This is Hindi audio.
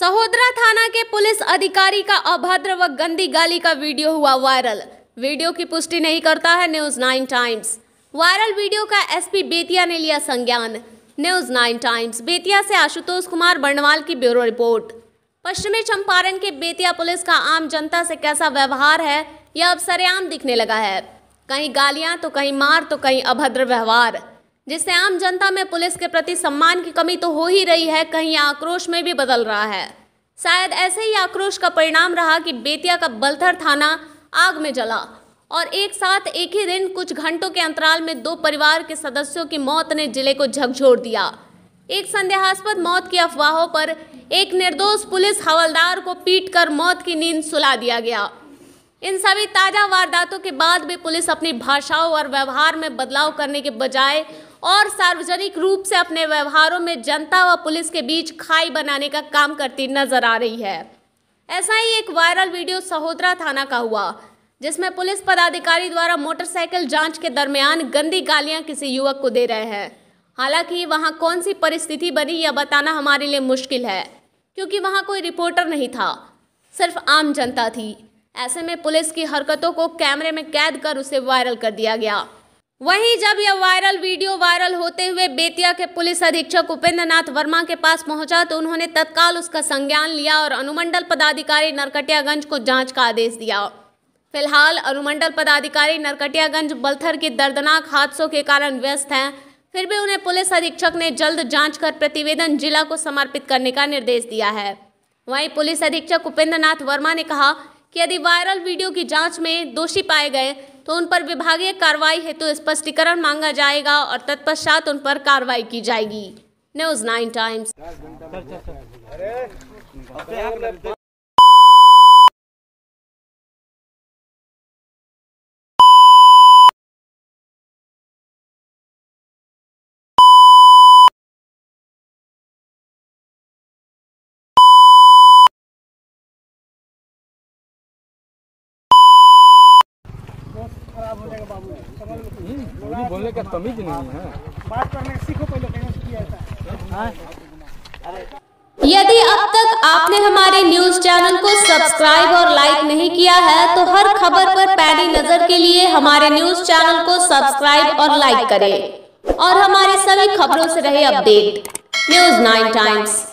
सहोदरा थाना के पुलिस अधिकारी का अभद्र व गंदी गाली का वीडियो हुआ वायरल वीडियो की पुष्टि नहीं करता है news nine times viral video का एसपी बेतिया ने लिया संज्ञान न्यूज नाइन टाइम्स बेतिया से आशुतोष कुमार बर्णवाल की ब्यूरो रिपोर्ट पश्चिमी चंपारण के बेतिया पुलिस का आम जनता से कैसा व्यवहार है यह अब सरेआम दिखने लगा है कहीं गालियां तो कहीं मार तो कहीं अभद्र व्यवहार जिससे आम जनता में पुलिस के प्रति सम्मान की कमी तो हो ही रही है कहीं आक्रोश में भी बदल रहा है शायद ऐसे ही आक्रोश का परिणाम रहा कि बेतिया का बलथर थाना आग में जला और एक साथ एक ही दिन कुछ घंटों के अंतराल में दो परिवार के सदस्यों की मौत ने जिले को झकझोर दिया एक संदेहास्पद मौत की अफवाहों पर एक निर्दोष पुलिस हवलदार को पीटकर मौत की नींद सुला दिया गया इन सभी ताज़ा वारदातों के बाद भी पुलिस अपनी भाषाओं और व्यवहार में बदलाव करने के बजाय और सार्वजनिक रूप से अपने व्यवहारों में जनता व पुलिस के बीच खाई बनाने का काम करती नजर आ रही है ऐसा ही एक वायरल वीडियो सहोदरा थाना का हुआ जिसमें पुलिस पदाधिकारी द्वारा मोटरसाइकिल जांच के दरमियान गंदी गालियां किसी युवक को दे रहे हैं हालांकि वहां कौन सी परिस्थिति बनी यह बताना हमारे लिए मुश्किल है क्योंकि वहां कोई रिपोर्टर नहीं था सिर्फ आम जनता थी ऐसे में पुलिस की हरकतों को कैमरे में कैद कर उसे वायरल कर दिया गया वहीं जब यह वायरल वीडियो वायरल होते हुए बेतिया के पुलिस अधीक्षक उपेंद्र नाथ वर्मा के पास पहुंचा तो उन्होंने तत्काल उसका संज्ञान लिया और अनुमंडल पदाधिकारी नरकटियागंज को जांच का आदेश दिया फिलहाल अनुमंडल पदाधिकारी नरकटियागंज बलथर के दर्दनाक हादसों के कारण व्यस्त हैं फिर भी उन्हें पुलिस अधीक्षक ने जल्द जाँच कर प्रतिवेदन जिला को समर्पित करने का निर्देश दिया है वहीं पुलिस अधीक्षक उपेंद्र वर्मा ने कहा कि यदि वायरल वीडियो की जांच में दोषी पाए गए तो उन पर विभागीय कार्रवाई हेतु तो स्पष्टीकरण मांगा जाएगा और तत्पश्चात उन पर कार्रवाई की जाएगी न्यूज नाइन टाइम्स खराब हो जाएगा बाबू बोलने का तमीज नहीं है बात करने सीखो पहले हाँ? यदि अब तक आपने हमारे न्यूज चैनल को सब्सक्राइब और लाइक नहीं किया है तो हर खबर पर पैनी नजर के लिए हमारे न्यूज चैनल को सब्सक्राइब और लाइक करें और हमारे सभी खबरों से रहे अपडेट न्यूज नाइन टाइम्स